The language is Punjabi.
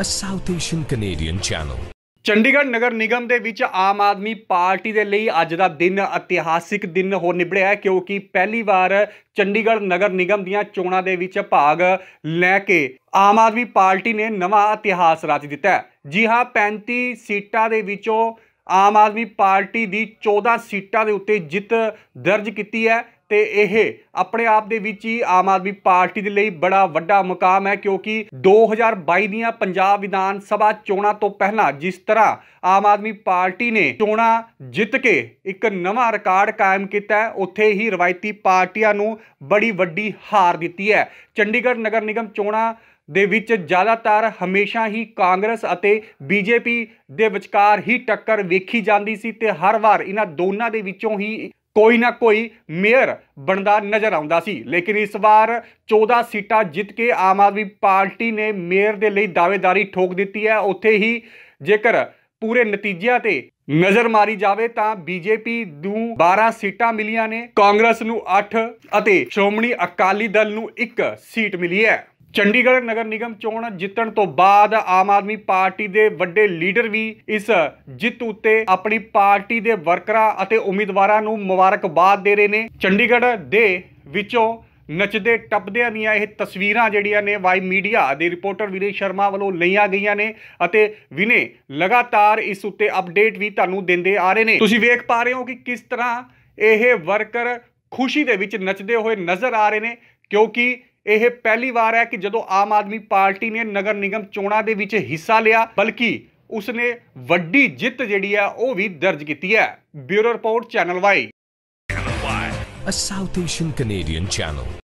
a South Asian Canadian channel. Chandigarh ਨਗਰ ਨਿਗਮ ਦੇ ਵਿੱਚ ਆਮ ਆਦਮੀ ਪਾਰਟੀ ਦੇ ਲਈ ਅੱਜ ਦਾ ਦਿਨ ਇਤਿਹਾਸਿਕ ਦਿਨ ਹੋ ਨਿਬੜਿਆ ਕਿਉਂਕਿ ਪਹਿਲੀ ਵਾਰ ਚੰਡੀਗੜ੍ਹ ਨਗਰ ਨਿਗਮ ਦੀਆਂ ਚੋਣਾਂ ਦੇ ਵਿੱਚ ਭਾਗ ਲੈ ਕੇ ਆਮ ਆਦਮੀ ਪਾਰਟੀ ਨੇ ਨਵਾਂ ਇਤਿਹਾਸ ਰਚ ਦਿੱਤਾ ਹੈ ਜੀ ਹਾਂ 35 ਸੀਟਾਂ ਦੇ ਵਿੱਚੋਂ ਆਮ ਆਦਮੀ ਪਾਰਟੀ ਦੀ 14 ਸੀਟਾਂ ਦੇ ਉੱਤੇ ਜਿੱਤ ਦਰਜ ਕੀਤੀ ਹੈ ਤੇ ਇਹ ਆਪਣੇ ਆਪ ਦੇ ਵਿੱਚ ਹੀ ਆਮ ਆਦਮੀ ਪਾਰਟੀ ਦੇ ਲਈ ਬੜਾ ਵੱਡਾ ਮੁਕਾਮ ਹੈ ਕਿਉਂਕਿ 2022 ਦੀਆਂ ਪੰਜਾਬ ਵਿਧਾਨ ਸਭਾ ਚੋਣਾਂ ਤੋਂ ਪਹਿਲਾਂ ਜਿਸ ਤਰ੍ਹਾਂ ਆਮ ਆਦਮੀ ਪਾਰਟੀ ਨੇ ਚੋਣਾਂ ਜਿੱਤ ਕੇ ਇੱਕ ਨਵਾਂ ਰਿਕਾਰਡ ਕਾਇਮ ਕੀਤਾ ਉੱਥੇ ਹੀ ਰਵਾਇਤੀ ਪਾਰਟੀਆਂ ਨੂੰ ਬੜੀ ਵੱਡੀ ਹਾਰ ਦਿੱਤੀ ਹੈ ਚੰਡੀਗੜ੍ਹ ਨਗਰ ਨਿਗਮ ਚੋਣਾਂ ਦੇ ਵਿੱਚ ਜ਼ਿਆਦਾਤਰ ਹਮੇਸ਼ਾ ਹੀ ਕਾਂਗਰਸ ਅਤੇ ਬੀਜੇਪੀ ਦੇ ਵਿਚਕਾਰ ਹੀ ਟੱਕਰ ਵੇਖੀ ਜਾਂਦੀ ਸੀ ਤੇ ਹਰ ਵਾਰ ਇਹਨਾਂ ਦੋਨਾਂ ਦੇ ਵਿੱਚੋਂ ਹੀ ਕੋਈ ਨਾ ਕੋਈ ਮੇਅਰ ਬਣਦਾ ਨਜ਼ਰ ਆਉਂਦਾ ਸੀ ਲੇਕਿਨ ਇਸ ਵਾਰ 14 ਸੀਟਾਂ ਜਿੱਤ ਕੇ ਆਮ ਆਦਮੀ ਪਾਰਟੀ ਨੇ ਮੇਅਰ ਦੇ ਲਈ ਦਾਅਵੇਦਾਰੀ ਠੋਕ ਦਿੱਤੀ ਹੈ ਉੱਥੇ ਹੀ ਜੇਕਰ ਪੂਰੇ ਨਤੀਜਿਆਂ ਤੇ ਨਜ਼ਰ ਮਾਰੀ ਜਾਵੇ ਤਾਂ ਬੀਜੇਪੀ ਨੂੰ 12 ਸੀਟਾਂ ਮਿਲੀਆਂ ਨੇ ਕਾਂਗਰਸ ਨੂੰ 8 ਅਤੇ ਸ਼੍ਰੋਮਣੀ ਅਕਾਲੀ ਦਲ ਨੂੰ 1 ਸੀਟ ਮਿਲੀ ਹੈ ਚੰਡੀਗੜ੍ਹ ਨਗਰ ਨਿਗਮ ਚੋਣ ਜਿੱਤਣ ਤੋਂ ਬਾਅਦ ਆਮ ਆਦਮੀ ਪਾਰਟੀ ਦੇ ਵੱਡੇ ਲੀਡਰ ਵੀ ਇਸ ਜਿੱਤ ਉੱਤੇ ਆਪਣੀ ਪਾਰਟੀ ਦੇ ਵਰਕਰਾਂ ਅਤੇ ਉਮੀਦਵਾਰਾਂ ਨੂੰ ਮੁਬਾਰਕਬਾਦ ਦੇ ਰਹੇ ਨੇ ਚੰਡੀਗੜ੍ਹ ਦੇ ਵਿੱਚੋਂ ਨੱਚਦੇ ਟੱਪਦਿਆਂ ਦੀਆਂ ਇਹ ਤਸਵੀਰਾਂ ਜਿਹੜੀਆਂ ਨੇ ਵਾਈ ਮੀਡੀਆ ਦੇ ਰਿਪੋਰਟਰ ਵਿਨੇ ਸ਼ਰਮਾ ਵੱਲੋਂ ਲਈਆਂ ਗਈਆਂ ਨੇ ਅਤੇ ਵਿਨੇ ਲਗਾਤਾਰ ਇਸ ਉੱਤੇ ਅਪਡੇਟ ਵੀ ਤੁਹਾਨੂੰ ਦਿੰਦੇ ਆ ਰਹੇ ਨੇ ਤੁਸੀਂ ਵੇਖ ਪਾ ਰਹੇ ਹੋ ਕਿ ਕਿਸ ਤਰ੍ਹਾਂ ਇਹ ਵਰਕਰ ਖੁਸ਼ੀ ਦੇ ਵਿੱਚ ਨੱਚਦੇ ਹੋਏ ਨਜ਼ਰ ਆ ਰਹੇ ਨੇ ਕਿਉਂਕਿ ਇਹ ਪਹਿਲੀ ਵਾਰ ਹੈ ਕਿ ਜਦੋਂ ਆਮ ਆਦਮੀ ਪਾਰਟੀ ਨੇ ਨਗਰ ਨਿਗਮ ਚੋਣਾਂ ਦੇ ਵਿੱਚ ਹਿੱਸਾ ਲਿਆ ਬਲਕਿ ਉਸਨੇ ਵੱਡੀ ਜਿੱਤ ਜਿਹੜੀ ਹੈ ਉਹ ਵੀ ਦਰਜ ਕੀਤੀ ਹੈ bureau report channel Y A South Asian Canadian channel